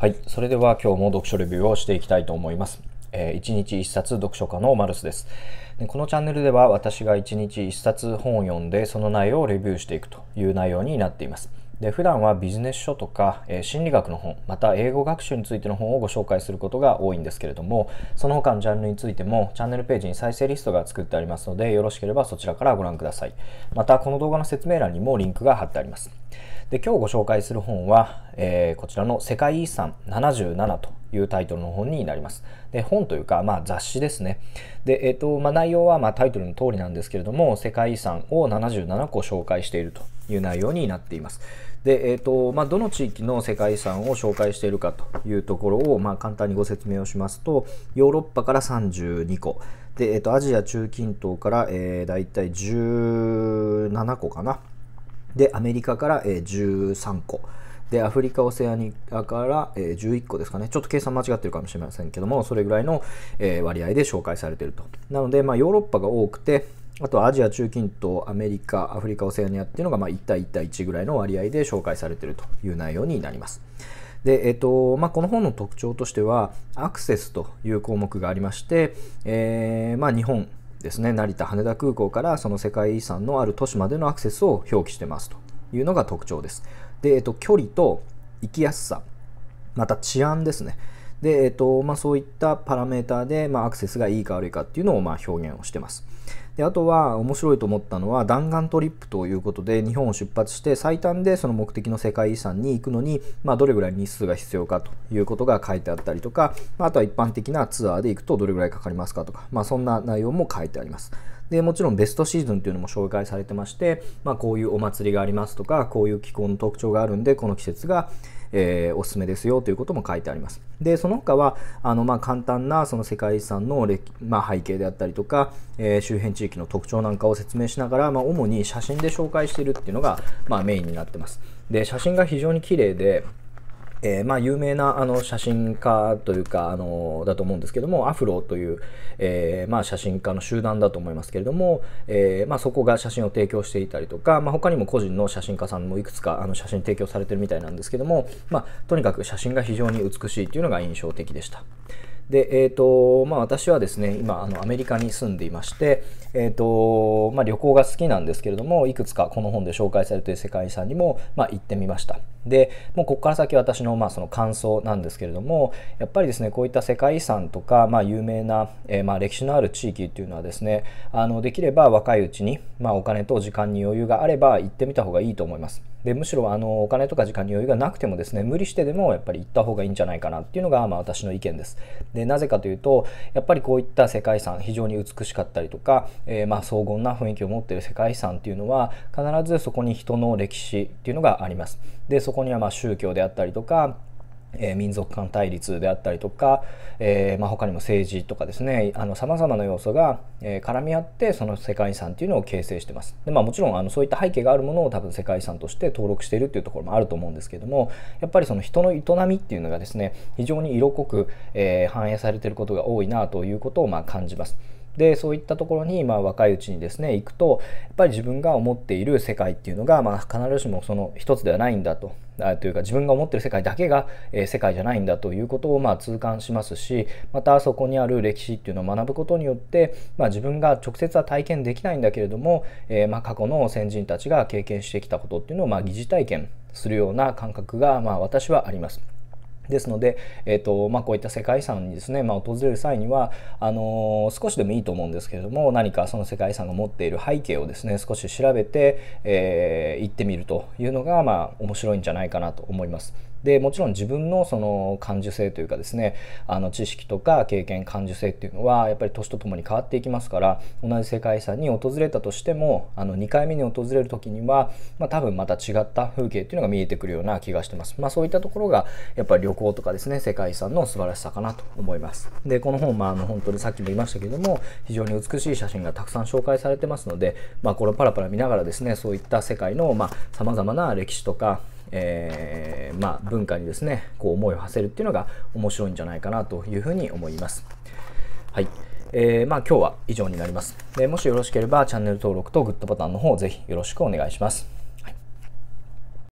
はい。それでは今日も読書レビューをしていきたいと思います。えー、1日1冊読書家のマルスですで。このチャンネルでは私が1日1冊本を読んでその内容をレビューしていくという内容になっています。で普段はビジネス書とか、えー、心理学の本また英語学習についての本をご紹介することが多いんですけれどもその他のジャンルについてもチャンネルページに再生リストが作ってありますのでよろしければそちらからご覧くださいまたこの動画の説明欄にもリンクが貼ってありますで今日ご紹介する本は、えー、こちらの「世界遺産77」というタイトルの本になります。で本というか、まあ、雑誌ですね。で、えーとまあ、内容は、まあ、タイトルの通りなんですけれども世界遺産を77個紹介しているという内容になっています。で、えーとまあ、どの地域の世界遺産を紹介しているかというところを、まあ、簡単にご説明をしますとヨーロッパから32個で、えーと、アジア中近東から、えー、大体17個かな。でアメリカから、え13個でアフリカオセアニアから、え11個ですかねちょっと計算間違ってるかもしれませんけどもそれぐらいの、え割合で紹介されてるとなので、まあ、ヨーロッパが多くてあとアジア中近東アメリカアフリカオセアニアっていうのが、まあ、1対1対1ぐらいの割合で紹介されてるという内容になりますで、えっとまあ、この本の特徴としてはアクセスという項目がありまして、えーまあ、日本ですね成田羽田空港からその世界遺産のある都市までのアクセスを表記してますというのが特徴ですで、えっと、距離と行きやすさまた治安ですねで、えっとまあ、そういったパラメーターで、まあ、アクセスがいいか悪いかっていうのをまあ表現をしてます。であとは面白いと思ったのは弾丸トリップということで日本を出発して最短でその目的の世界遺産に行くのに、まあ、どれぐらい日数が必要かということが書いてあったりとかあとは一般的なツアーで行くとどれぐらいかかりますかとか、まあ、そんな内容も書いてあります。でもちろんベストシーズンというのも紹介されてまして、まあ、こういうお祭りがありますとかこういう気候の特徴があるんでこの季節がえー、おすすめですよということも書いてあります。でその他はあの、まあ、簡単なその世界遺産の歴、まあ、背景であったりとか、えー、周辺地域の特徴なんかを説明しながら、まあ、主に写真で紹介しているっていうのが、まあ、メインになってます。で写真が非常に綺麗でえー、まあ、有名なあの写真家というかあのだと思うんですけどもアフロという、えー、まあ、写真家の集団だと思いますけれども、えー、まあ、そこが写真を提供していたりとか、まあ、他にも個人の写真家さんもいくつかあの写真提供されてるみたいなんですけども、まとにかく写真が非常に美しいというのが印象的でした。で、えっ、ー、と、まあ私はですね、今、あの、アメリカに住んでいまして、えっ、ー、と、まあ旅行が好きなんですけれども、いくつかこの本で紹介されている世界遺産にも、まあ行ってみました。で、もうここから先私の、まあその感想なんですけれども、やっぱりですね、こういった世界遺産とか、まあ有名な、えー、まあ歴史のある地域っていうのはですね、あの、できれば若いうちに、まあお金と時間に余裕があれば行ってみた方がいいと思います。で、むしろあの、お金とか時間に余裕がなくてもですね、無理してでもやっぱり行った方がいいんじゃないかなっていうのが、まあ私の意見です。でなぜかというとやっぱりこういった世界遺産非常に美しかったりとか、えー、まあ荘厳な雰囲気を持っている世界遺産っていうのは必ずそこに人の歴史っていうのがあります。でそこにはま宗教であったりとかえ民族間対立であったりとか、えーまあ、他にも政治とかですねさまざまな要素が、え絡み合ってその世界遺産っていうのを形成してますで、まあ、もちろんあのそういった背景があるものを多分世界遺産として登録しているっていうところもあると思うんですけどもやっぱりその人の営みっていうのがですね非常に色濃く、えー、反映されてることが多いなということをまあ感じます。でそういったところに、まあ、若いうちにですね行くとやっぱり自分が思っている世界っていうのが、まあ、必ずしもその一つではないんだとあというか自分が思ってる世界だけが、え世界じゃないんだということをまあ痛感しますしまたそこにある歴史っていうのを学ぶことによって、まあ、自分が直接は体験できないんだけれども、えー、まあ過去の先人たちが経験してきたことっていうのをまあ疑似体験するような感覚がまあ私はあります。ですので、えーとまあ、こういった世界遺産にですね、まあ、訪れる際にはあのー、少しでもいいと思うんですけれども何かその世界遺産が持っている背景をですね少し調べて、えー、行ってみるというのが、まあ、面白いんじゃないかなと思います。でもちろん自分のその感受性というかですねあの知識とか経験感受性っていうのはやっぱり年とともに変わっていきますから同じ世界遺産に訪れたとしてもあの2回目に訪れる時には、まあ、多分また違った風景っていうのが見えてくるような気がしてます、まあ、そういったところがやっぱり旅行とかですね世界遺産の素晴らしさかなと思いますでこの本、まあ、あの本当にさっきも言いましたけども非常に美しい写真がたくさん紹介されてますので、まあ、これをパラパラ見ながらですねそういった世界のさまざ、まな歴史とかえー、まあ、文化にですねこう思いを馳せるっていうのが面白いんじゃないかなというふうに思います。はい、えー、まあ、今日は以上になりますで。もしよろしければチャンネル登録とグッドボタンの方ぜひよろしくお願いします。